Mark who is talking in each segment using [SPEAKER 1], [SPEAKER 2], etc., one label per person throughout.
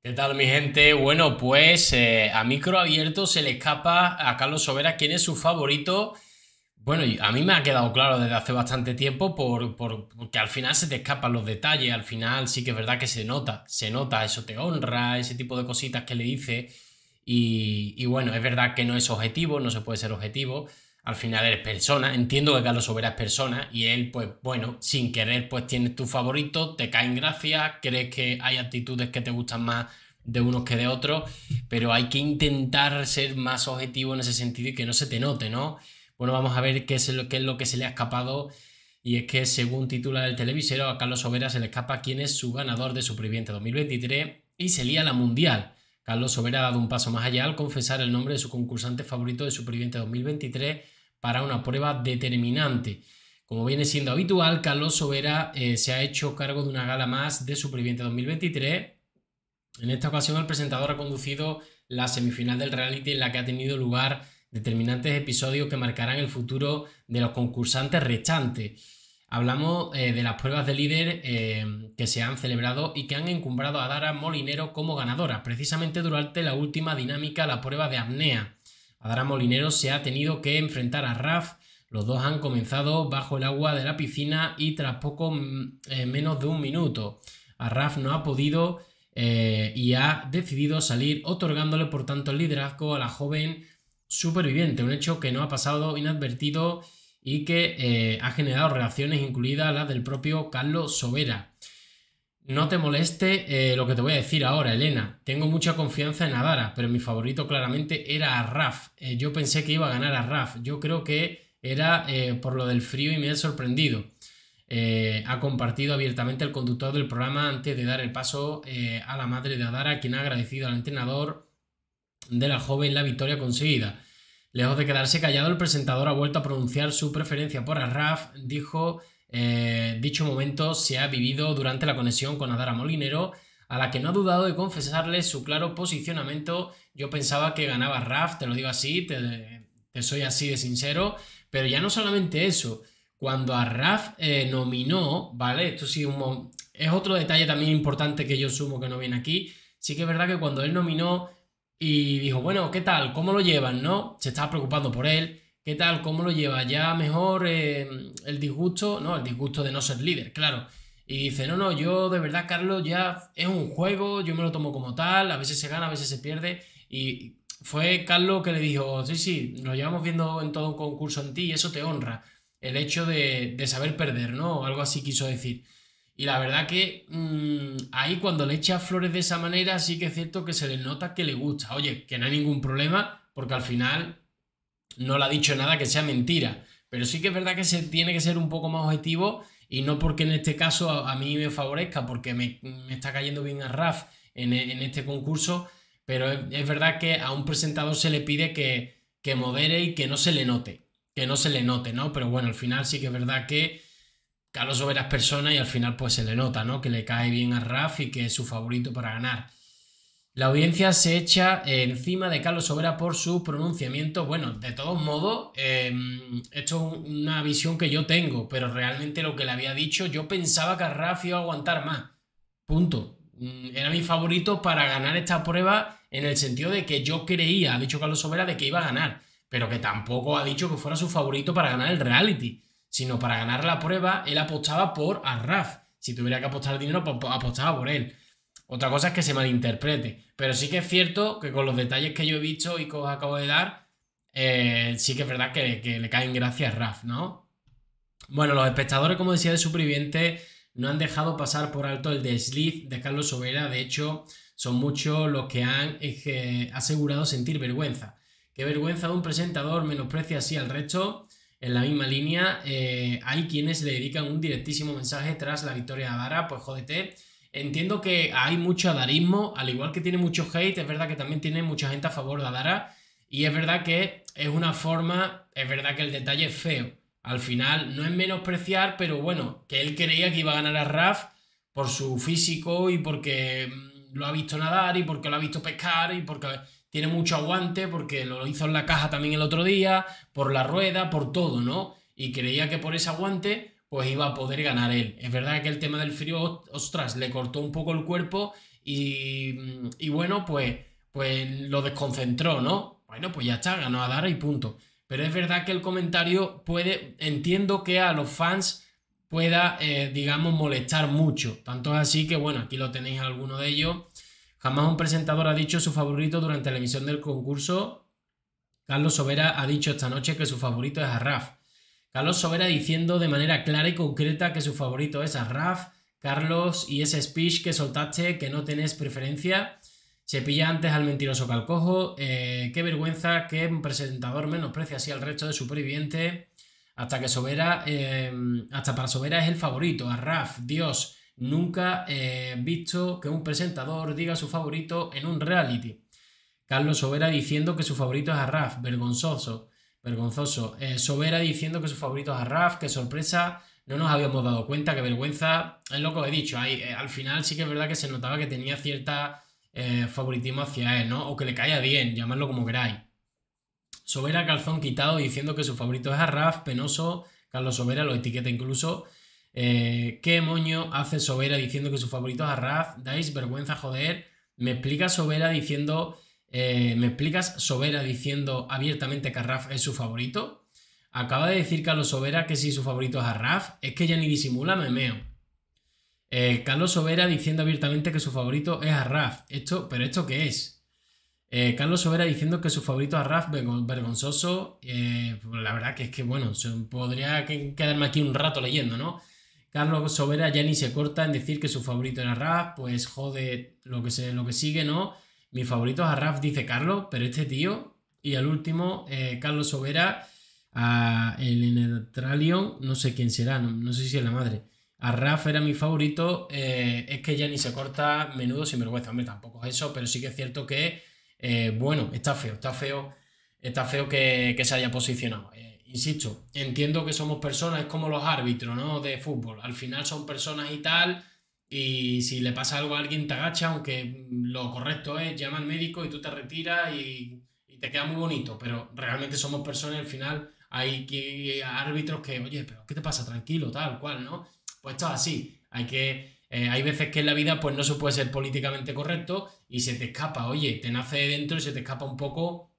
[SPEAKER 1] ¿Qué tal mi gente? Bueno, pues eh, a micro abierto se le escapa a Carlos Sobera quién es su favorito. Bueno, a mí me ha quedado claro desde hace bastante tiempo porque al final se te escapan los detalles, al final sí que es verdad que se nota, se nota, eso te honra, ese tipo de cositas que le dice y bueno, es verdad que no es objetivo, no se puede ser objetivo, al final eres persona, entiendo que Carlos Sobera es persona y él, pues bueno, sin querer, pues tienes tu favorito, te caen gracias, crees que hay actitudes que te gustan más de unos que de otros, pero hay que intentar ser más objetivo en ese sentido y que no se te note, ¿no? Bueno, vamos a ver qué es lo, que es lo que se le ha escapado y es que según titula del televisero, a Carlos Sobera se le escapa quién es su ganador de Superviviente 2023 y se lía la mundial. Carlos Sobera ha dado un paso más allá al confesar el nombre de su concursante favorito de Superviviente 2023 para una prueba determinante. Como viene siendo habitual, Carlos Sobera eh, se ha hecho cargo de una gala más de Superviviente 2023. En esta ocasión el presentador ha conducido la semifinal del reality en la que ha tenido lugar determinantes episodios que marcarán el futuro de los concursantes rechantes. Hablamos eh, de las pruebas de líder eh, que se han celebrado y que han encumbrado a Dara Molinero como ganadora, precisamente durante la última dinámica, la prueba de apnea. Adara Molinero se ha tenido que enfrentar a Raf. Los dos han comenzado bajo el agua de la piscina y tras poco mm, eh, menos de un minuto. a Raf no ha podido eh, y ha decidido salir otorgándole por tanto el liderazgo a la joven superviviente, un hecho que no ha pasado inadvertido y que eh, ha generado reacciones incluidas las del propio Carlos Sobera. No te moleste eh, lo que te voy a decir ahora, Elena. Tengo mucha confianza en Adara, pero mi favorito claramente era a Raf. Eh, yo pensé que iba a ganar a Raf. Yo creo que era eh, por lo del frío y me he sorprendido. ha compartido abiertamente el conductor del programa antes de dar el paso a la madre de Adara, quien ha agradecido al entrenador de la joven la victoria conseguida. Lejos de quedarse callado, el presentador ha vuelto a pronunciar su preferencia por Raf. Dijo eh, dicho momento se ha vivido durante la conexión con Adara Molinero, a la que no ha dudado de confesarle su claro posicionamiento. Yo pensaba que ganaba Raf, te lo digo así, te, soy así de sincero, pero ya no solamente eso. Cuando a Raf eh, nominó, ¿vale? Esto sí es otro detalle también importante que yo sumo que no viene aquí. Sí que es verdad que cuando él nominó y dijo, bueno, ¿qué tal? ¿Cómo lo llevan? ¿No? Se estaba preocupando por él ¿Qué tal? ¿Cómo lo lleva? ¿Ya mejor eh, el disgusto? No, el disgusto de no ser líder, claro. Y dice, no, no, yo de verdad, Carlos, ya es un juego, yo me lo tomo como tal, a veces se gana, a veces se pierde. Y fue Carlos que le dijo, sí, sí, nos llevamos viendo en todo un concurso en ti y eso te honra, el hecho de, saber perder, ¿no? Algo así quiso decir. Y la verdad que mm, ahí cuando le echa flores de esa manera, sí que es cierto que se le nota que le gusta. Oye, que no hay ningún problema, porque al final no le ha dicho nada que sea mentira. Pero sí que es verdad que se tiene que ser un poco más objetivo y no porque en este caso a, mí me favorezca, porque me, está cayendo bien a Raf en, e, este concurso, pero es, verdad que a un presentador se le pide que, que modere y que no se le note, que no se le note, ¿no? Pero bueno, al final sí que es verdad que Carlos veras persona y al final pues se le nota, ¿no? Que le cae bien a Raf y que es su favorito para ganar. La audiencia se echa encima de Carlos Sobera por su pronunciamiento. Bueno, de todos modos, em, esto es una visión que yo tengo, pero realmente lo que le había dicho, yo pensaba que Arraf iba a aguantar más. Punto. Mm, era mi favorito para ganar esta prueba en el sentido de que yo creía, ha dicho Carlos Sobera, de que iba a ganar, pero que tampoco ha dicho que fuera su favorito para ganar el reality, sino para ganar la prueba, él apostaba por Arraf. Si tuviera que apostar dinero, pues, pues, apostaba por él. Otra cosa es que se malinterprete, pero sí que es cierto que con los detalles que yo he visto y que os acabo de dar, eh, sí que es verdad que, le caen gracias a Raf, ¿no? Bueno, los espectadores, como decía, de Superviviente no han dejado pasar por alto el desliz de Carlos Sobera, de hecho, son muchos los que han eh, asegurado sentir vergüenza. Qué vergüenza de un presentador menosprecia así al resto. En la misma línea, eh, hay quienes le dedican un directísimo mensaje tras la victoria de Dara, pues jódete, Entiendo que hay mucho adarismo, al igual que tiene mucho hate, es verdad que también tiene mucha gente a favor de Adara. Y es verdad que es una forma, es verdad que el detalle es feo. Al final no es menospreciar, pero bueno, que él creía que iba a ganar a Raf por su físico y porque mm, lo ha visto nadar y porque lo ha visto pescar y porque tiene mucho aguante, porque lo hizo en la caja también el otro día, por la rueda, por todo, ¿no? Y creía que por ese aguante pues iba a poder ganar él. Es verdad que el tema del frío, ostras, le cortó un poco el cuerpo y, bueno, pues, pues lo desconcentró, ¿no? Bueno, pues ya está, ganó a Dara y punto. Pero es verdad que el comentario puede, entiendo que a los fans pueda, eh, digamos, molestar mucho. Tanto es así que, bueno, aquí lo tenéis alguno de ellos. Jamás un presentador ha dicho su favorito durante la emisión del concurso. Carlos Sobera ha dicho esta noche que su favorito es a Raf. Carlos Sobera diciendo de manera clara y concreta que su favorito es a Raf, Carlos, y ese speech que soltaste, que no tenés preferencia, se pilla antes al mentiroso Calcojo. Eh, qué vergüenza que un presentador menosprecia así al resto de supervivientes. Hasta que Sobera, eh, hasta para Sobera es el favorito. A Raf, Dios, nunca he eh, visto que un presentador diga su favorito en un reality. Carlos Sobera diciendo que su favorito es a Raf, vergonzoso. Vergonzoso. Eh, Sobera diciendo que su favorito es Arraf, qué sorpresa, no nos habíamos dado cuenta, qué vergüenza. Es lo que os he dicho, eh, al final sí que es verdad que se notaba que tenía cierta eh, favoritismo hacia él, ¿no? O que le caía bien, llamadlo como queráis. Sobera calzón quitado diciendo que su favorito es Arraf, penoso, Carlos Sobera lo etiqueta incluso. ¿Qué moño hace Sobera diciendo que su favorito es Arraf? Dais vergüenza, joder. Me explica Sobera diciendo eh, ¿Me explicas? Sobera diciendo abiertamente que Raf es su favorito. Acaba de decir Carlos Sobera que si su favorito es Raf. es que ya ni disimula, me meo. Eh, Carlos Sobera diciendo abiertamente que su favorito es Arraf. Esto, ¿Pero esto qué es? Eh, Carlos Sobera diciendo que su favorito es Arraf, vergonzoso. Pues la verdad que es que, bueno, podría quedarme aquí un rato leyendo, ¿no? Carlos Sobera ya ni se corta en decir que su favorito era Arraf, pues jode lo que, lo que sigue, ¿no? Mi favorito es a Raf, dice Carlos, pero este tío. Y al último, eh, Carlos Sobera, a el Trallion, no sé quién será, no, sé si es la madre. A Raf era mi favorito, eh, es que ya ni se corta menudo vergüenza. Hombre, tampoco es eso, pero sí que es cierto que, eh, bueno, está feo, está feo, está feo que, que se haya posicionado. insisto, entiendo que somos personas, es como los árbitros, ¿no? De fútbol. Al final son personas y tal y si le pasa algo a alguien, te agacha, aunque lo correcto es llama al médico y tú te retiras y, te queda muy bonito. Pero realmente somos personas al final hay que, árbitros que, oye, pero ¿qué te pasa? Tranquilo, tal, cual, ¿no? Pues todo así. Hay que. Eh, hay veces que en la vida pues no se puede ser políticamente correcto y se te escapa, oye, te nace dentro y se te escapa un poco,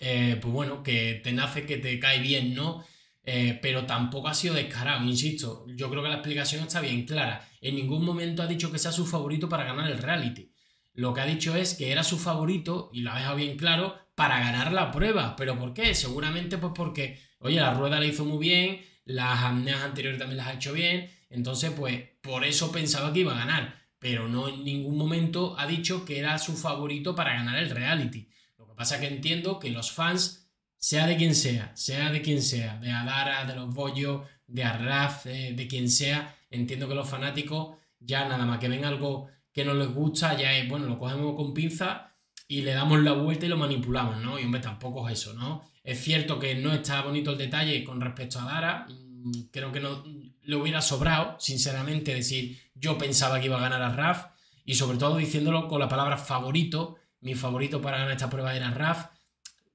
[SPEAKER 1] eh, pues bueno, que te nace que te cae bien, ¿no? Eh, pero tampoco ha sido descarado, insisto, yo creo que la explicación está bien clara. En ningún momento ha dicho que sea su favorito para ganar el reality. Lo que ha dicho es que era su favorito, y lo ha dejado bien claro, para ganar la prueba. ¿Pero por qué? Seguramente pues porque, oye, la rueda la hizo muy bien, las amneas anteriores también las ha hecho bien, entonces pues por eso pensaba que iba a ganar. Pero no en ningún momento ha dicho que era su favorito para ganar el reality. Lo que pasa es que entiendo que los fans sea de quien sea, sea de quien sea, de Adara, de los Bollos, de Arraf, de, quien sea, entiendo que los fanáticos ya nada más que ven algo que no les gusta, ya es, bueno, lo cogemos con pinza y le damos la vuelta y lo manipulamos, ¿no? Y hombre, tampoco es eso, ¿no? Es cierto que no está bonito el detalle con respecto a Adara, mm, creo que no le hubiera sobrado, sinceramente, decir yo pensaba que iba a ganar a Raf y sobre todo diciéndolo con la palabra favorito, mi favorito para ganar esta prueba era Raf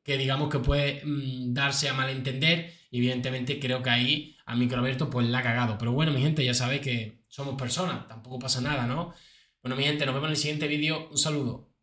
[SPEAKER 1] que digamos que puede mm, darse a malentender. Y evidentemente creo que ahí a Microberto pues la ha cagado. Pero bueno, mi gente, ya sabéis que somos personas, tampoco pasa nada, ¿no? Bueno, mi gente, nos vemos en el siguiente vídeo. Un saludo.